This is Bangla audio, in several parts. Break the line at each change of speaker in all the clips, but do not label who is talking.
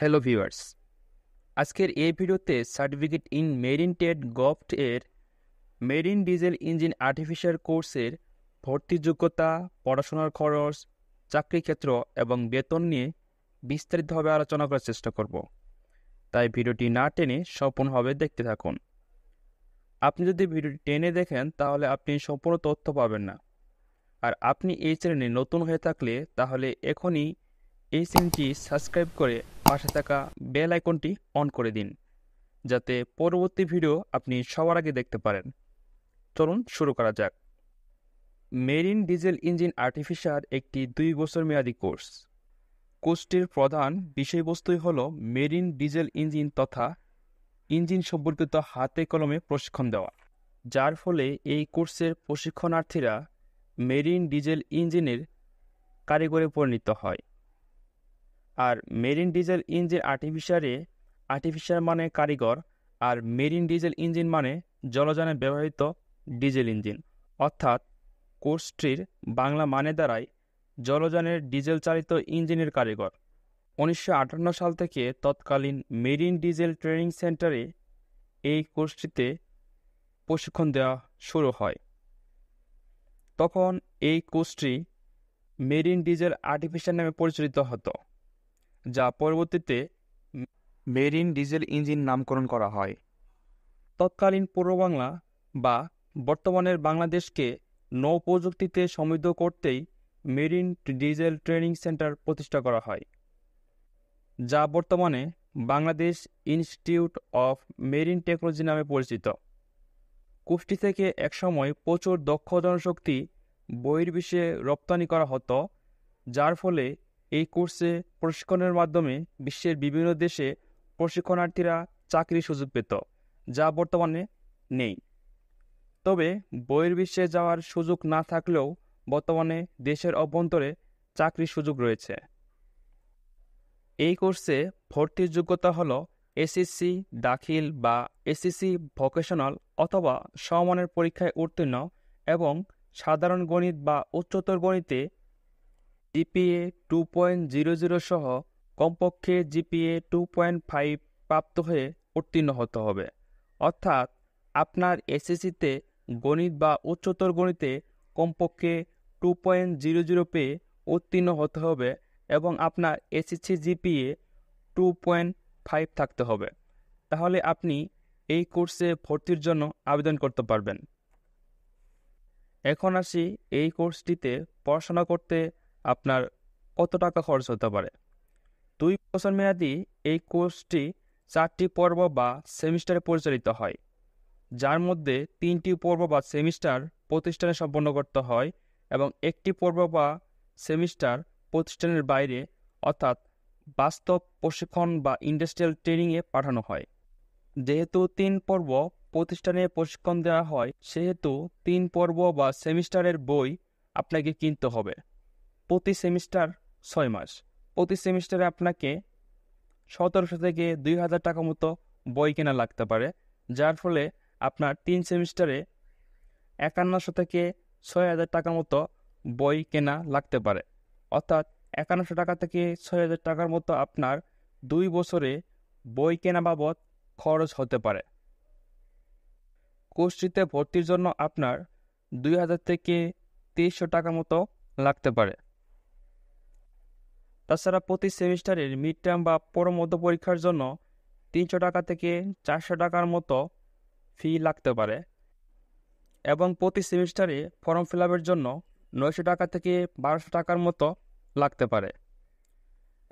হ্যালো ভিউয়ার্স আজকের এই ভিডিওতে সার্টিফিকেট ইন মেরিন টেড গফট এর মেরিন ডিজেল ইঞ্জিন আর্টিফিশিয়াল কোর্সের ভর্তি যোগ্যতা পড়াশোনার খরচ চাকরি ক্ষেত্র এবং বেতন নিয়ে বিস্তারিতভাবে আলোচনা করার চেষ্টা করব তাই ভিডিওটি না টেনে সম্পূর্ণভাবে দেখতে থাকুন আপনি যদি ভিডিওটি টেনে দেখেন তাহলে আপনি সম্পূর্ণ তথ্য পাবেন না আর আপনি এই চ্যানেলে নতুন হয়ে থাকলে তাহলে এখনই এই চ্যানেলটি সাবস্ক্রাইব করে পাশে থাকা বেল আইকনটি অন করে দিন যাতে পরবর্তী ভিডিও আপনি সবার আগে দেখতে পারেন চলুন শুরু করা যাক মেরিন ডিজেল ইঞ্জিন আর্টিফিশিয়াল একটি দুই বছর মেয়াদী কোর্স কোর্সটির প্রধান বিষয়বস্তুই হল মেরিন ডিজেল ইঞ্জিন তথা ইঞ্জিন সম্পর্কিত হাতে কলমে প্রশিক্ষণ দেওয়া যার ফলে এই কোর্সের প্রশিক্ষণার্থীরা মেরিন ডিজেল ইঞ্জিনের কারিগরে পরিণত হয় আর মেরিন ডিজেল ইঞ্জিন আর্টিফিশিয়ারে আর্টিফিশিয়াল মানে কারিগর আর মেরিন ডিজেল ইঞ্জিন মানে জলযানে ব্যবহৃত ডিজেল ইঞ্জিন অর্থাৎ কোর্সটির বাংলা মানে দ্বারায় জলযানের ডিজেল চালিত ইঞ্জিনের কারিগর উনিশশো সাল থেকে তৎকালীন মেরিন ডিজেল ট্রেনিং সেন্টারে এই কোর্সটিতে প্রশিক্ষণ দেওয়া শুরু হয় তখন এই কোর্সটি মেরিন ডিজেল আর্টিফিশিয়াল নামে পরিচালিত হতো যা পরবর্তীতে মেরিন ডিজেল ইঞ্জিন নামকরণ করা হয় তৎকালীন পূর্ব বাংলা বা বর্তমানের বাংলাদেশকে নৌ প্রযুক্তিতে সমৃদ্ধ করতেই মেরিন ডিজেল ট্রেনিং সেন্টার প্রতিষ্ঠা করা হয় যা বর্তমানে Bangladesh institute of marine technology নামে পরিচিত কুষ্টি থেকে একসময় প্রচুর দক্ষ জনশক্তি বহির্বিশ্বে রপ্তানি করা হতো যার ফলে এই কোর্সে প্রশিক্ষণের মাধ্যমে বিশ্বের বিভিন্ন দেশে প্রশিক্ষণার্থীরা চাকরির সুযোগ পেত যা বর্তমানে নেই তবে বইয়ের বিশ্বে যাওয়ার সুযোগ না থাকলেও বর্তমানে দেশের অভ্যন্তরে চাকরির সুযোগ রয়েছে এই কোর্সে ভর্তির যোগ্যতা হল এসএসসি দাখিল বা এসএসসি ভোকেশনাল অথবা সমানের পরীক্ষায় উত্তীর্ণ এবং সাধারণ গণিত বা উচ্চতর গণিতে GPA two point zero zero সহ কমপক্ষে জিপিএ টু পয়েন্ট ফাইভ প্রাপ্ত হয়ে উত্তীর্ণ হতে হবে অর্থাৎ আপনার এসএসসিতে গণিত বা উচ্চতর গণিতে কমপক্ষে টু পয়েন্ট জিরো জিরো পেয়ে উত্তীর্ণ হতে হবে এবং আপনার SSC GPA two point five থাকতে হবে তাহলে আপনি এই কোর্সে ভর্তির জন্য আবেদন করতে পারবেন এখন আসি এই কোর্সটিতে পড়াশোনা করতে আপনার কত টাকা খরচ হতে পারে দুই বছর মেয়াদি এই কোর্সটি চারটি পর্ব বা সেমিস্টারে পরিচালিত হয় যার মধ্যে তিনটি পর্ব বা সেমিস্টার প্রতিষ্ঠানে সম্পন্ন করতে হয় এবং একটি পর্ব বা সেমিস্টার প্রতিষ্ঠানের বাইরে অর্থাৎ বাস্তব প্রশিক্ষণ বা ইন্ডাস্ট্রিয়াল ট্রেনিংয়ে পাঠানো হয় যেহেতু তিন পর্ব প্রতিষ্ঠানে প্রশিক্ষণ দেওয়া হয় সেহেতু তিন পর্ব বা সেমিস্টারের বই আপনাকে কিনতে হবে প্রতি সেমিস্টার ছয় মাস প্রতি সেমিস্টারে আপনাকে সতেরোশো থেকে দুই হাজার টাকা মতো বই কেনা লাগতে পারে যার ফলে আপনার তিন সেমিস্টারে একান্নশো থেকে ছয় হাজার টাকা মতো বই কেনা লাগতে পারে অর্থাৎ একান্নশো টাকা থেকে ছয় হাজার টাকার মতো আপনার দুই বছরে বই কেনা বাবদ খরচ হতে পারে কোর্সটিতে ভর্তির জন্য আপনার দুই হাজার থেকে তেইশশো টাকা মতো লাগতে পারে তাছাড়া প্রতি সেমিস্টারের মিড টার্ম বা মধ্য পরীক্ষার জন্য তিনশো টাকা থেকে চারশো টাকার মতো ফি লাগতে পারে এবং প্রতি সেমিস্টারে ফর্ম ফিল জন্য নয়শো টাকা থেকে বারোশো টাকার মতো লাগতে পারে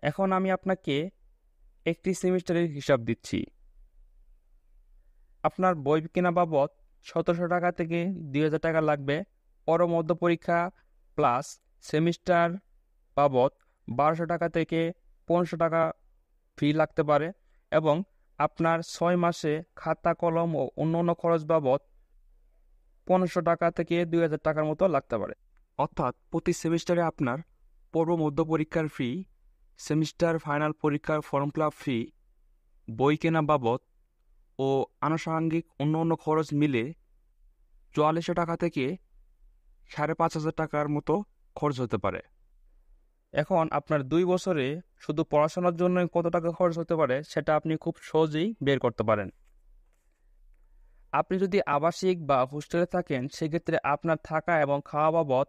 এখন আমি আপনাকে একটি সেমিস্টারের হিসাব দিচ্ছি আপনার বই কেনা বাবদ সতেরোশো টাকা থেকে দুই হাজার টাকা লাগবে মধ্য পরীক্ষা প্লাস সেমিস্টার বাবদ বারোশো টাকা থেকে পনেরোশো টাকা ফি লাগতে পারে এবং আপনার ছয় মাসে খাতা কলম ও অন্যান্য খরচ বাবদ পনেরোশো টাকা থেকে দুই হাজার টাকার মতো লাগতে পারে অর্থাৎ প্রতি সেমিস্টারে আপনার পূর্ব মধ্য পরীক্ষার ফি সেমিস্টার ফাইনাল পরীক্ষার ফর্ম ফিল ফি বই কেনা বাবদ ও আনুষাঙ্গিক অন্য অন্য খরচ মিলে চুয়াল্লিশশো টাকা থেকে সাড়ে পাঁচ হাজার টাকার মতো খরচ হতে পারে এখন আপনার দুই বছরে শুধু পড়াশোনার জন্য কত টাকা খরচ হতে পারে সেটা আপনি খুব সহজেই বের করতে পারেন আপনি যদি আবাসিক বা হোস্টেলে থাকেন সেক্ষেত্রে আপনার থাকা এবং খাওয়া বাবদ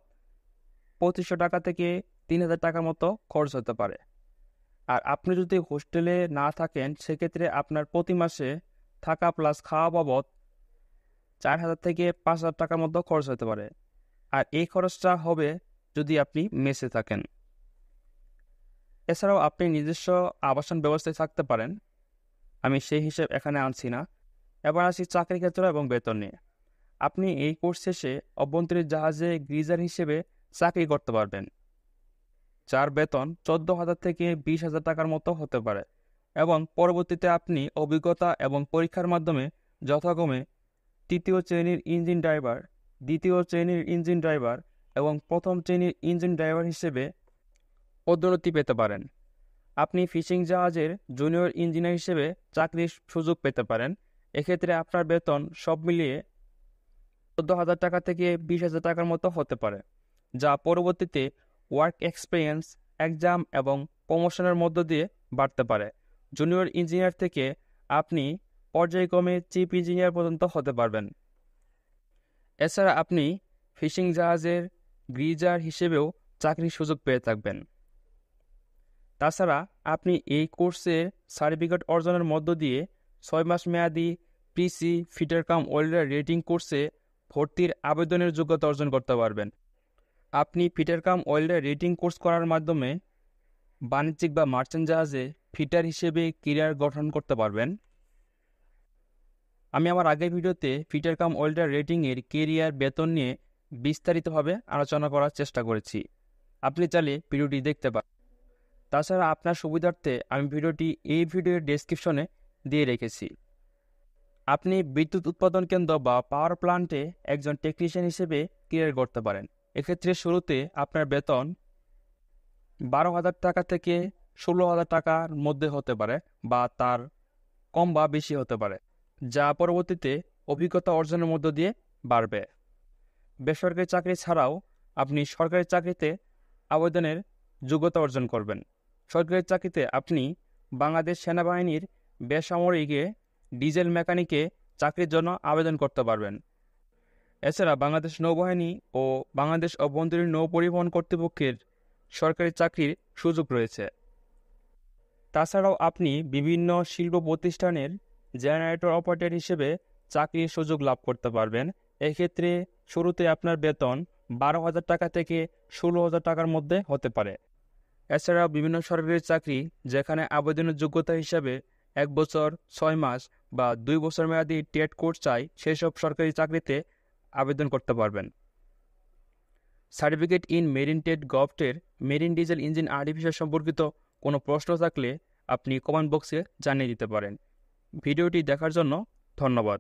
পঁচিশশো টাকা থেকে তিন হাজার টাকার মতো খরচ হতে পারে আর আপনি যদি হোস্টেলে না থাকেন সেক্ষেত্রে আপনার প্রতি মাসে থাকা প্লাস খাওয়া বাবদ চার হাজার থেকে পাঁচ হাজার টাকার মতো খরচ হতে পারে আর এই খরচটা হবে যদি আপনি মেসে থাকেন এছাড়াও আপনি নিজস্ব আবাসন ব্যবস্থায় থাকতে পারেন আমি সেই হিসেব এখানে আনছি না এবার আসি চাকরি ক্ষেত্র এবং বেতন নিয়ে আপনি এই কোর্স শেষে অভ্যন্তরীণ জাহাজে গ্রিজার হিসেবে চাকরি করতে পারবেন যার বেতন চোদ্দ হাজার থেকে বিশ হাজার টাকার মতো হতে পারে এবং পরবর্তীতে আপনি অভিজ্ঞতা এবং পরীক্ষার মাধ্যমে যথাক্রমে তৃতীয় শ্রেণীর ইঞ্জিন ড্রাইভার দ্বিতীয় শ্রেণীর ইঞ্জিন ড্রাইভার এবং প্রথম শ্রেণীর ইঞ্জিন ড্রাইভার হিসেবে পদোন্নতি পেতে পারেন আপনি ফিশিং জাহাজের জুনিয়র ইঞ্জিনিয়ার হিসেবে চাকরির সুযোগ পেতে পারেন এক্ষেত্রে আপনার বেতন সব মিলিয়ে চোদ্দ হাজার টাকা থেকে বিশ হাজার টাকার মতো হতে পারে যা পরবর্তীতে ওয়ার্ক এক্সপিরিয়েন্স এক্সাম এবং প্রমোশনের মধ্য দিয়ে বাড়তে পারে জুনিয়র ইঞ্জিনিয়ার থেকে আপনি পর্যায়ক্রমে চিফ ইঞ্জিনিয়ার পর্যন্ত হতে পারবেন এছাড়া আপনি ফিশিং জাহাজের গ্রিজার হিসেবেও চাকরির সুযোগ পেয়ে থাকবেন তাছাড়া আপনি এই কোর্সে সার্টিফিকেট অর্জনের মধ্য দিয়ে ছয় মাস মেয়াদি PC fitter cum welder rating কোর্সে ভর্তির আবেদনের যোগ্যতা অর্জন করতে পারবেন আপনি fitter cum welder rating course করার মাধ্যমে বাণিজ্যিক বা মার্চেন্ট জাহাজে ফিটার হিসেবে কেরিয়ার গঠন করতে পারবেন আমি আমার আগের ভিডিওতে ফিটার কাম ওয়েল্ডার রেটিংয়ের কেরিয়ার বেতন নিয়ে বিস্তারিতভাবে আলোচনা করার চেষ্টা করেছি আপনি চাইলে ভিডিওটি দেখতে পারেন তাছাড়া আপনার সুবিধার্থে আমি ভিডিওটি এই ভিডিওর ডেসক্রিপশনে দিয়ে রেখেছি আপনি বিদ্যুৎ উৎপাদন কেন্দ্র বা পাওয়ার প্লান্টে একজন টেকনিশিয়ান হিসেবে ক্লিয়ার করতে পারেন এক্ষেত্রে শুরুতে আপনার বেতন বারো হাজার টাকা থেকে ষোলো হাজার টাকার মধ্যে হতে পারে বা তার কম বা বেশি হতে পারে যা পরবর্তীতে অভিজ্ঞতা অর্জনের মধ্য দিয়ে বাড়বে বেসরকারি চাকরি ছাড়াও আপনি সরকারি চাকরিতে আবেদনের যোগ্যতা অর্জন করবেন সরকারি চাকরিতে আপনি বাংলাদেশ সেনাবাহিনীর বেসামরিকে ডিজেল মেকানিকে চাকরির জন্য আবেদন করতে পারবেন এছাড়া বাংলাদেশ নৌবাহিনী ও বাংলাদেশ অভ্যন্তরীণ নৌ পরিবহন কর্তৃপক্ষের সরকারি চাকরির সুযোগ রয়েছে তাছাড়াও আপনি বিভিন্ন শিল্প প্রতিষ্ঠানের জেনারেটর অপারেটর হিসেবে চাকরির সুযোগ লাভ করতে পারবেন এক্ষেত্রে শুরুতে আপনার বেতন বারো হাজার টাকা থেকে ষোলো হাজার টাকার মধ্যে হতে পারে এছাড়া বিভিন্ন সরকারি চাকরি যেখানে আবেদনের যোগ্যতা হিসাবে এক বছর ছয় মাস বা দুই বছর মেয়াদি টেট কোর্স চাই সেসব সরকারি চাকরিতে আবেদন করতে পারবেন সার্টিফিকেট ইন মেরিন টেট গভটের মেরিন ডিজেল ইঞ্জিন আর্টিফিশিয়াল সম্পর্কিত কোনো প্রশ্ন থাকলে আপনি কমেন্ট বক্সে জানিয়ে দিতে পারেন ভিডিওটি দেখার জন্য ধন্যবাদ